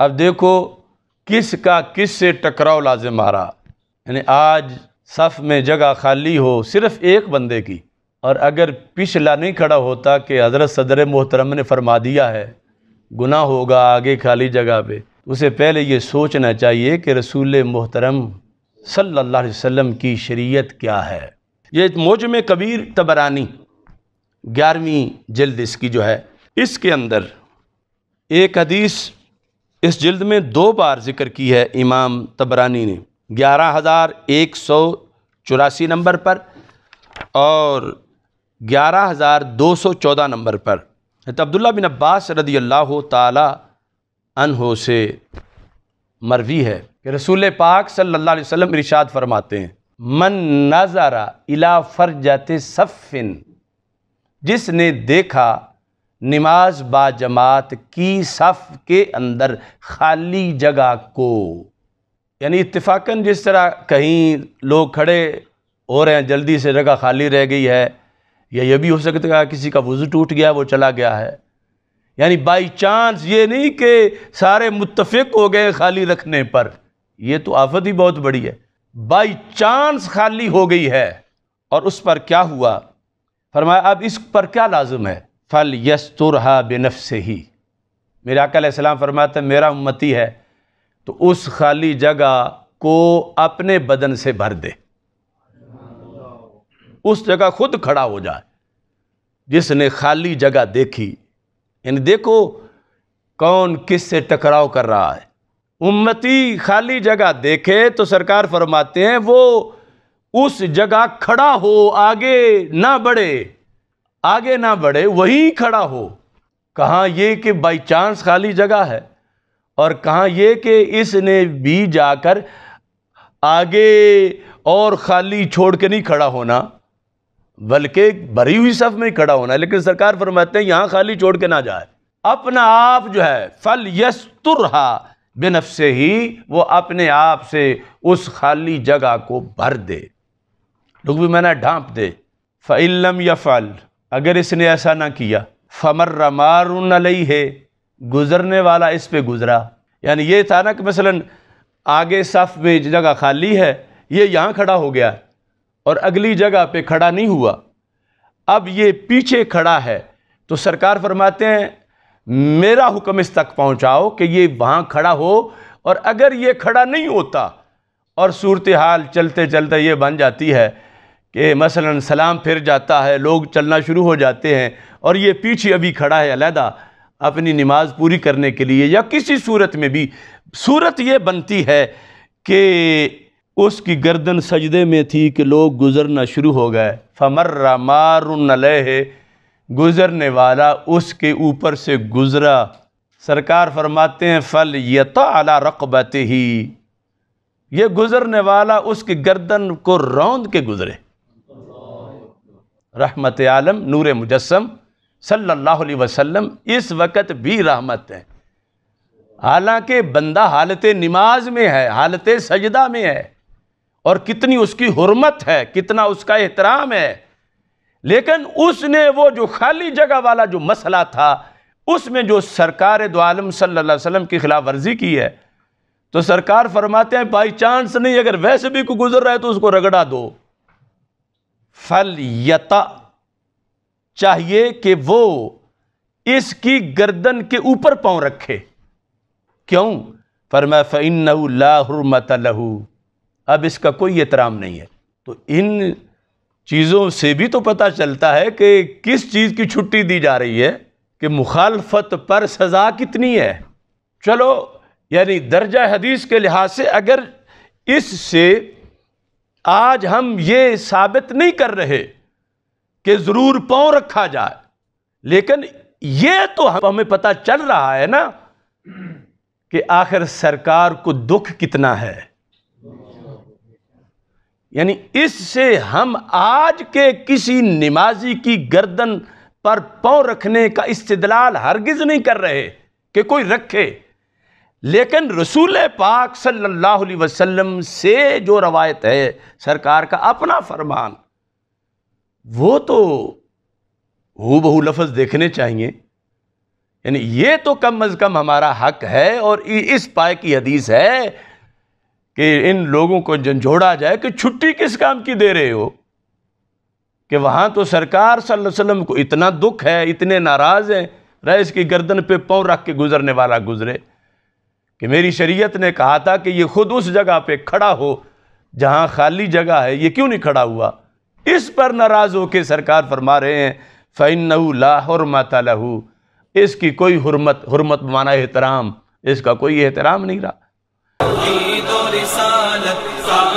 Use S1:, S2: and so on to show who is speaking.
S1: अब देखो किस का किस से टकराव लाजिम आ रहा यानी आज सफ़ में जगह खाली हो सिर्फ़ एक बंदे की और अगर पिछला नहीं खड़ा होता कि हज़रत सदर मोहतरम ने फरमा दिया है गुना होगा आगे खाली जगह पे उसे पहले ये सोचना चाहिए कि रसूल मोहतरम सल्लल्लाहु अलैहि वसल्लम की शरीयत क्या है ये मौज में कबीर तबरानी ग्यारहवीं जल्द इसकी जो है इसके अंदर एक हदीस इस जल्द में दो बार ज़िक्र की है इमाम तबरानी ने ग्यारह हज़ार एक सौ चौरासी नंबर पर और ग्यारह हज़ार दो सौ चौदह नंबर पर अब्दुल्ला बिन अब्बास रदी अल्लाह तहो से मरवी है कि रसूल पाक सल्लल्लाहु अलैहि वसल्लम इरशाद फरमाते हैं मन नज़ारा इला फरजत सफ़िन जिसने देखा नमाज बाजमात की सफ़ के अंदर खाली जगह को यानी इतफ़ाक़न जिस तरह कहीं लोग खड़े हो रहे हैं जल्दी से जगह खाली रह गई है या यह भी हो सकता है किसी का वज़ू टूट गया वो चला गया है यानी बाई चांस ये नहीं कि सारे मुतफ़ हो गए खाली रखने पर यह तो आफत ही बहुत बड़ी है बाई चांस खाली हो गई है और उस पर क्या हुआ फरमाया अब इस पर क्या लाजम है फ़ल यस्तुर हा बेनफ से ही मेरा अकल फरमाते मेरा उम्मती है तो उस खाली जगह को अपने बदन से भर दे उस जगह खुद खड़ा हो जाए जिसने खाली जगह देखी यानी देखो कौन किस से टकराव कर रहा है उम्मती खाली जगह देखे तो सरकार फरमाते हैं वो उस जगह खड़ा हो आगे ना बढ़े आगे ना बढ़े वहीं खड़ा हो कहाँ ये कि बाई चांस खाली जगह है और कहाँ ये कि इसने भी जाकर आगे और खाली छोड़ के नहीं खड़ा होना बल्कि भरी हुई सफ में खड़ा होना लेकिन सरकार फरमाते हैं यहाँ खाली छोड़ के ना जाए अपना आप जो है फल यस्तुरहा बेनफ से ही वो अपने आप से उस खाली जगह को भर दे लोग भी मैंने ढांप दे फ़िल्म या फल अगर इसने ऐसा ना किया फमर रमारुन अलई है गुज़रने वाला इस पे गुज़रा यानी ये था ना कि मसलन आगे सफ़ में जगह खाली है ये यहाँ खड़ा हो गया और अगली जगह पे खड़ा नहीं हुआ अब ये पीछे खड़ा है तो सरकार फरमाते हैं मेरा हुक्म इस तक पहुँचाओ कि ये वहाँ खड़ा हो और अगर ये खड़ा नहीं होता और सूरत हाल चलते चलते ये बन जाती है कि मसलन सलाम फिर जाता है लोग चलना शुरू हो जाते हैं और ये पीछे अभी खड़ा है अलहदा अपनी नमाज पूरी करने के लिए या किसी सूरत में भी सूरत ये बनती है कि उसकी गर्दन सजदे में थी कि लोग गुज़रना शुरू हो गए फमर्रा मारुनलह गुज़रने वाला उसके ऊपर से गुज़रा सरकार फरमाते हैं फ़ल यता अला रकबत ही ये गुज़रने वाला उसकी गर्दन को रौंद के गुज़रे रहमत आलम नूर मुजस्म सल्लल्लाहु अलैहि वसल्लम इस वक्त भी रहमत हैं हालांकि बंदा हालत नमाज में है हालत सजदा में है और कितनी उसकी हरमत है कितना उसका एहतराम है लेकिन उसने वो जो खाली जगह वाला जो मसला था उसमें जो सरकार दोआलम सल्ला वसम की खिलाफ वर्जी की है तो सरकार फरमाते हैं बाई चांस नहीं अगर वैसे भी कोई गुजर रहा है तो उसको रगड़ा दो फल यता चाहिए कि वो इसकी गर्दन के ऊपर पाँव रखे क्यों फरमा फ़ैन लाहरमत लहू अब इसका कोई एहतराम नहीं है तो इन चीज़ों से भी तो पता चलता है कि किस चीज़ की छुट्टी दी जा रही है कि मुखालफत पर सज़ा कितनी है चलो यानी दर्जा हदीस के लिहाज से अगर इससे आज हम ये साबित नहीं कर रहे कि ज़रूर पाँव रखा जाए लेकिन ये तो हम, हमें पता चल रहा है ना कि आखिर सरकार को दुख कितना है यानी इससे हम आज के किसी नमाजी की गर्दन पर पाँव रखने का इस्तलाल हरगिज़ नहीं कर रहे कि कोई रखे लेकिन रसूल पाक सल्लल्लाहु अलैहि वसल्लम से जो रवायत है सरकार का अपना फरमान वो तो हु बहू लफ्ज़ देखने चाहिए यानी ये तो कम अज़ कम हमारा हक है और इस पाए की हदीस है कि इन लोगों को झंझोड़ा जाए कि छुट्टी किस काम की दे रहे हो कि वहाँ तो सरकार सल्लल्लाहु अलैहि वसल्लम को इतना दुख है इतने नाराज़ हैं रईस की गर्दन पे पाँव रख के गुजरने वाला गुजरे कि मेरी शरीयत ने कहा था कि ये खुद उस जगह पे खड़ा हो जहाँ खाली जगह है ये क्यों नहीं खड़ा हुआ इस पर नाराज़ हो के सरकार फरमा रहे हैं फ़ैन लाहरमत लहू इसकी कोई हरमत हरमत माना एहतराम इसका कोई एहतराम नहीं रहा